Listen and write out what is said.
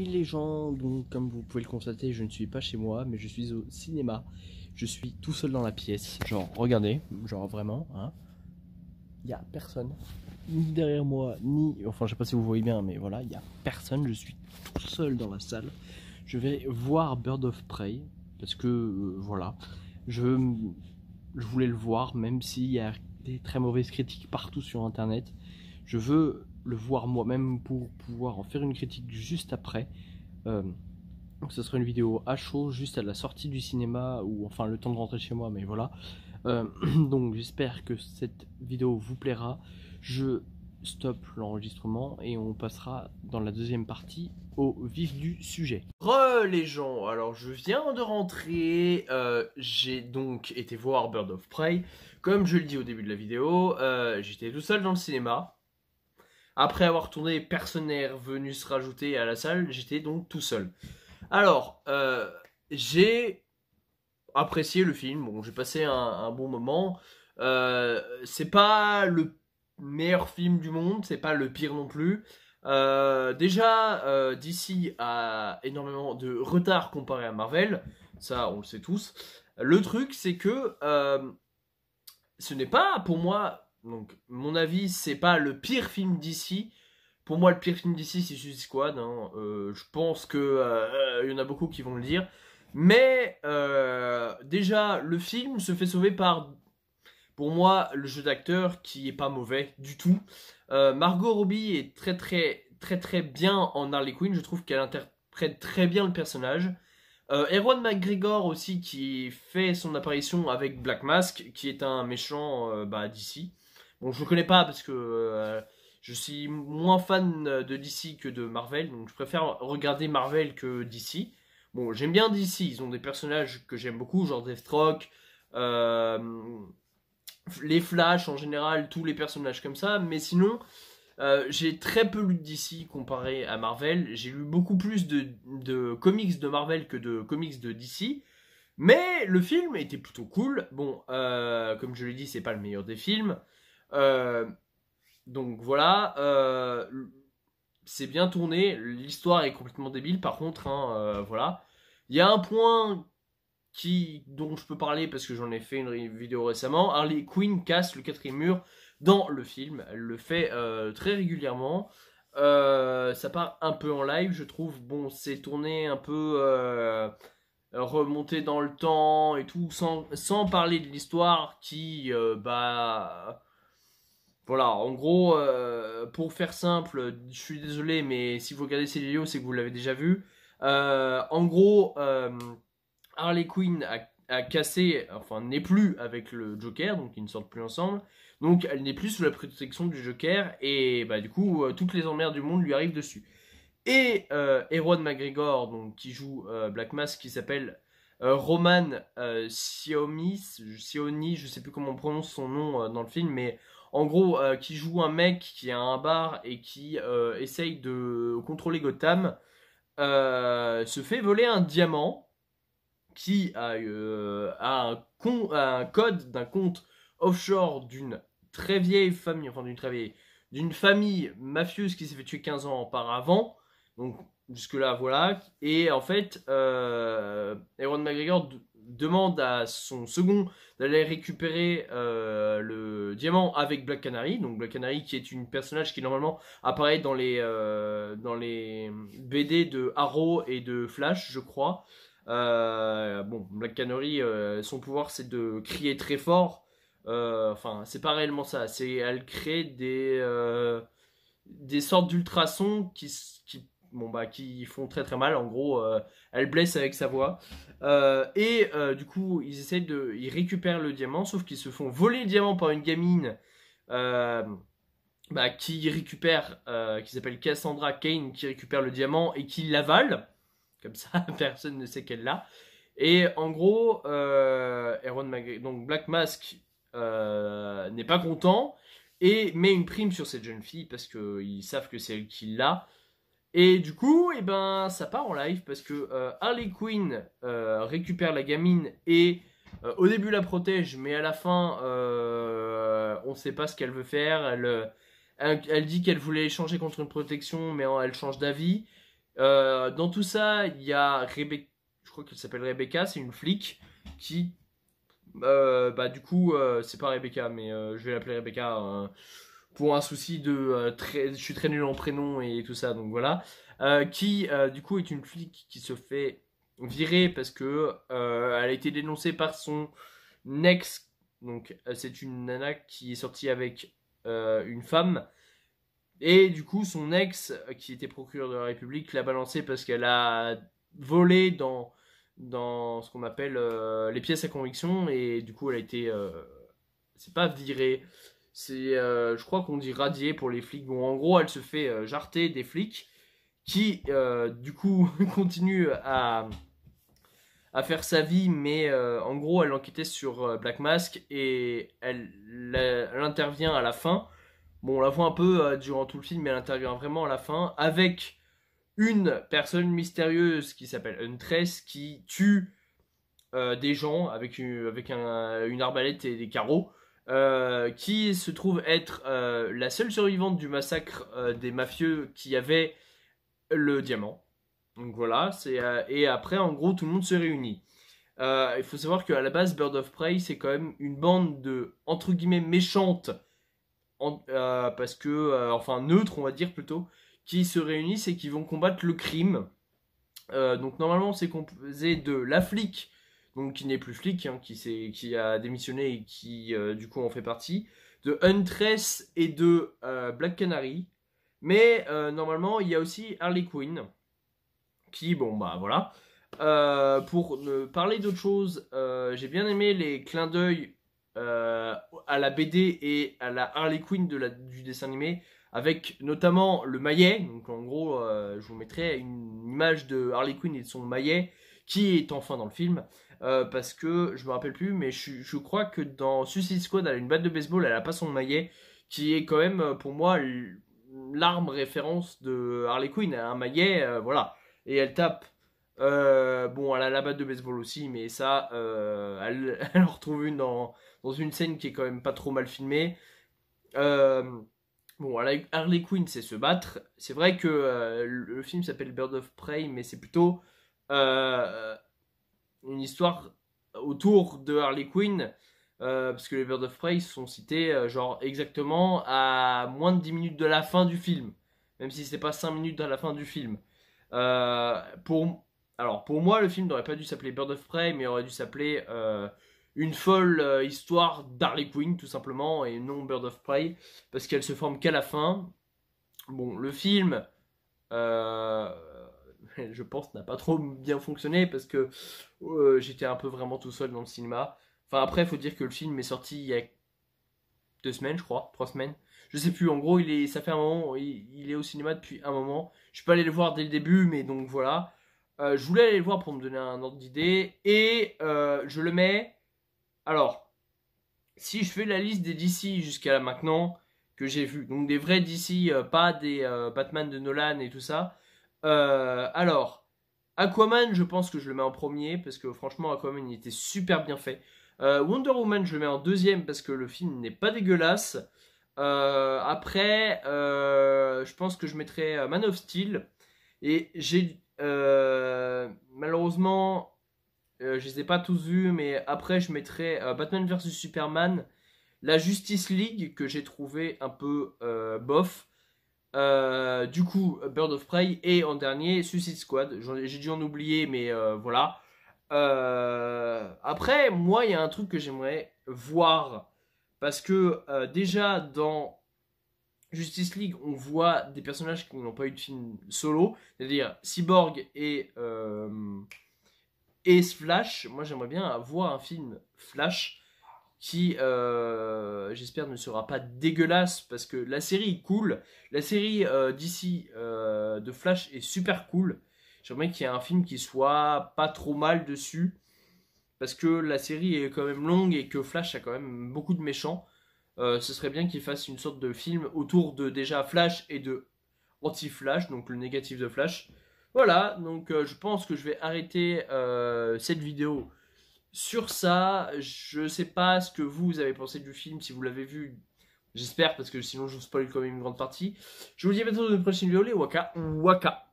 les gens, donc comme vous pouvez le constater, je ne suis pas chez moi, mais je suis au cinéma. Je suis tout seul dans la pièce. Genre, regardez, genre vraiment, hein. Il n'y a personne, ni derrière moi, ni. Enfin, je sais pas si vous voyez bien, mais voilà, il n'y a personne. Je suis tout seul dans la salle. Je vais voir Bird of Prey, parce que, euh, voilà, je, je voulais le voir, même s'il y a des très mauvaises critiques partout sur internet. Je veux le voir moi-même pour pouvoir en faire une critique juste après. donc euh, ce sera une vidéo à chaud, juste à la sortie du cinéma, ou enfin le temps de rentrer chez moi, mais voilà. Euh, donc j'espère que cette vidéo vous plaira. Je stoppe l'enregistrement et on passera dans la deuxième partie au vif du sujet. Re les gens, alors je viens de rentrer, euh, j'ai donc été voir Bird of Prey. Comme je le dis au début de la vidéo, j'étais tout seul dans le cinéma. Après avoir tourné, personne n'est revenu se rajouter à la salle, j'étais donc tout seul. Alors, euh, j'ai apprécié le film, bon, j'ai passé un, bon moment. Euh, c'est pas le meilleur film du monde, c'est pas le pire non plus. Euh, déjà, DC a énormément de retard comparé à Marvel, ça on le sait tous. Le truc, c'est que ce n'est pas pour moi donc, mon avis, c'est pas le pire film d'ici. Pour moi, le pire film d'ici, c'est Suicide Squad. Hein. Euh, je pense que euh, il y en a beaucoup qui vont le dire. Mais euh, déjà, le film se fait sauver par, pour moi, le jeu d'acteur qui est pas mauvais du tout. Margot Robbie est très très très très bien en Harley Quinn. Je trouve qu'elle interprète très bien le personnage. Erwan McGregor aussi qui fait son apparition avec Black Mask, qui est un méchant bah, d'ici. Bon, je ne connais pas parce que euh, je suis moins fan de DC que de Marvel, donc je préfère regarder Marvel que DC. Bon, j'aime bien DC, ils ont des personnages que j'aime beaucoup, genre Deathstroke, euh, les Flash en général, tous les personnages comme ça, mais sinon, euh, j'ai très peu lu de DC comparé à Marvel. J'ai lu beaucoup plus de, comics de Marvel que de comics de DC. Mais le film était plutôt cool. Bon, comme je l'ai dit, c'est pas le meilleur des films. Euh, donc voilà, euh, c'est bien tourné. L'histoire est complètement débile. Par contre, hein, euh, voilà, il y a un point dont je peux parler parce que j'en ai fait une vidéo récemment. Harley Quinn casse le quatrième mur dans le film. Elle le fait très régulièrement. ça part un peu en live, je trouve. Bon, c'est tourné un peu remonté dans le temps et tout, sans, sans parler de l'histoire qui, bah, voilà, en gros, euh, pour faire simple, je suis désolé, mais si vous regardez ces vidéos c'est que vous l'avez déjà vu. Euh, en gros, euh, Harley Quinn a, cassé, enfin n'est plus avec le Joker, donc ils ne sortent plus ensemble. Donc elle n'est plus sous la protection du Joker, et bah du coup, toutes les emmerdes du monde lui arrivent dessus. Et Erwan McGregor, donc, qui joue Black Mask, qui s'appelle Roman Sionis, Sioni, je sais plus comment on prononce son nom dans le film, mais en gros, euh, qui joue un mec qui a un bar et qui euh, essaye de contrôler Gotham, euh, se fait voler un diamant qui a, un, un, code d'un compte offshore d'une très vieille famille, enfin d'une très vieille, d'une famille mafieuse qui s'est fait tuer 15 ans auparavant. Donc jusque-là, voilà. Et en fait, Aaron McGregor demande à son second d'aller récupérer euh, le diamant avec Black Canary. Donc Black Canary qui est une personnage qui normalement apparaît dans les, euh, dans les BD de Arrow et de Flash, je crois. Euh, bon, Black Canary, son pouvoir c'est de crier très fort. Enfin, c'est pas réellement ça. C'est elle crée des des sortes d'ultrasons qui, qui bon, bah, qui font très très mal. En gros, euh, elle blesse avec sa voix. Euh, et euh, du coup, ils essayent de, ils récupèrent le diamant, sauf qu'ils se font voler le diamant par une gamine. Bah, qui récupère, qui s'appelle Cassandra Kane, qui récupère le diamant et qui l'avale. Comme ça, personne ne sait qu'elle l'a. Et en gros, donc Black Mask n'est pas content et met une prime sur cette jeune fille parce qu'ils savent que c'est elle qui l'a. Et du coup, et eh ben, ça part en live parce que euh, Harley Quinn euh, récupère la gamine et euh, au début la protège, mais à la fin, on ne sait pas ce qu'elle veut faire. Elle, elle, dit qu'elle voulait échanger contre une protection, mais elle change d'avis. dans tout ça, il y a Rebecca, je crois qu'elle s'appelle Rebecca, c'est une flic qui, bah, du coup, c'est pas Rebecca, mais je vais l'appeler Rebecca hein pour un souci de euh, très, je suis très nul en prénom et tout ça, donc voilà, euh, qui euh, du coup est une flic qui se fait virer parce que elle a été dénoncée par son ex, donc c'est une nana qui est sortie avec une femme. Et du coup, son ex, qui était procureur de la République, l'a balancée parce qu'elle a volé dans, dans ce qu'on appelle les pièces à conviction. Et du coup, elle a été. c'est pas virée, c'est, euh, je crois qu'on dit radier pour les flics. Bon, en gros, elle se fait euh, jarter des flics qui, euh, du coup, Continuent à, à faire sa vie, mais en gros, elle enquêtait sur Black Mask et elle, elle, intervient à la fin. Bon, on la voit un peu durant tout le film, mais elle intervient vraiment à la fin avec une personne mystérieuse qui s'appelle Huntress qui tue des gens avec, une, avec une arbalète et des carreaux euh, qui se trouve être euh, la seule survivante du massacre euh, des mafieux qui avait le diamant. Donc voilà, et après en gros tout le monde se réunit. il faut savoir qu'à la base Bird of Prey c'est quand même une bande de entre guillemets méchantes, parce que enfin neutre on va dire plutôt, qui se réunissent et qui vont combattre le crime. donc normalement c'est composé de la flic donc qui n'est plus flic, hein, qui, qui, a démissionné et qui euh, du coup en fait partie, de Huntress et de euh, Black Canary. Mais euh, normalement, il y a aussi Harley Quinn, qui, bon bah voilà. pour parler d'autre chose, j'ai bien aimé les clins d'œil à la BD et à la Harley Quinn de la, du dessin animé avec notamment le maillet. Donc en gros, je vous mettrai une image de Harley Quinn et de son maillet qui est enfin dans le film, euh, parce que je me rappelle plus, mais je, crois que dans Suicide Squad, elle a une batte de baseball, elle a pas son maillet, qui est quand même euh, pour moi l'arme référence de Harley Quinn. Elle a un maillet, euh, voilà, et elle tape. bon, elle a la batte de baseball aussi, mais ça, elle, en retrouve une dans, dans, une scène qui est quand même pas trop mal filmée. Bon, Harley Quinn, c'est se battre. C'est vrai que le, film s'appelle Bird of Prey, mais c'est plutôt une histoire autour de Harley Quinn, euh, parce que les Birds of Prey sont cités euh, genre exactement à moins de 10 minutes de la fin du film, même si c'est pas 5 minutes à la fin du film. Euh, pour, alors pour moi, le film n'aurait pas dû s'appeler Birds of Prey, mais aurait dû s'appeler une folle histoire d'Harley Quinn tout simplement et non Birds of Prey parce qu'elle se forme qu'à la fin. Bon, le film euh, je pense, n'a pas trop bien fonctionné parce que euh, j'étais un peu vraiment tout seul dans le cinéma. Enfin, après, il faut dire que le film est sorti il y a deux semaines, je crois, trois semaines. Je sais plus, en gros, il est, ça fait un moment, il, est au cinéma depuis un moment. Je suis pas allé le voir dès le début, mais donc voilà. Euh, je voulais aller le voir pour me donner un ordre d'idée. Et euh, je le mets. Alors, si je fais la liste des DC jusqu'à maintenant, que j'ai vu, donc des vrais DC, pas des Batman de Nolan et tout ça, euh, alors, Aquaman, je pense que je le mets en premier parce que franchement, Aquaman, il était super bien fait. Euh, Wonder Woman, je le mets en deuxième parce que le film n'est pas dégueulasse. Euh, après, je pense que je mettrai Man of Steel. Et j'ai malheureusement, je les ai pas tous vus, mais après, je mettrai Batman vs Superman, la Justice League que j'ai trouvé un peu bof. Euh, du coup, Bird of Prey et en dernier, Suicide Squad. J'ai dû en oublier, mais euh, voilà. Euh, après, moi, il y a un truc que j'aimerais voir. Parce que déjà, dans Justice League, on voit des personnages qui n'ont pas eu de film solo. C'est-à-dire Cyborg et, et Flash. Moi, j'aimerais bien avoir un film Flash qui euh, j'espère, ne sera pas dégueulasse parce que la série est cool. La série d'ici euh, de euh, Flash est super cool. J'aimerais qu'il y ait un film qui soit pas trop mal dessus parce que la série est quand même longue et que Flash a quand même beaucoup de méchants. ce serait bien qu'il fasse une sorte de film autour de déjà Flash et de anti-Flash, donc le négatif de Flash. Voilà, donc je pense que je vais arrêter cette vidéo sur ça, je sais pas ce que vous avez pensé du film, si vous l'avez vu, j'espère, parce que sinon je vous spoil quand même une grande partie. Je vous dis à bientôt dans une prochaine vidéo, les Waka, Waka.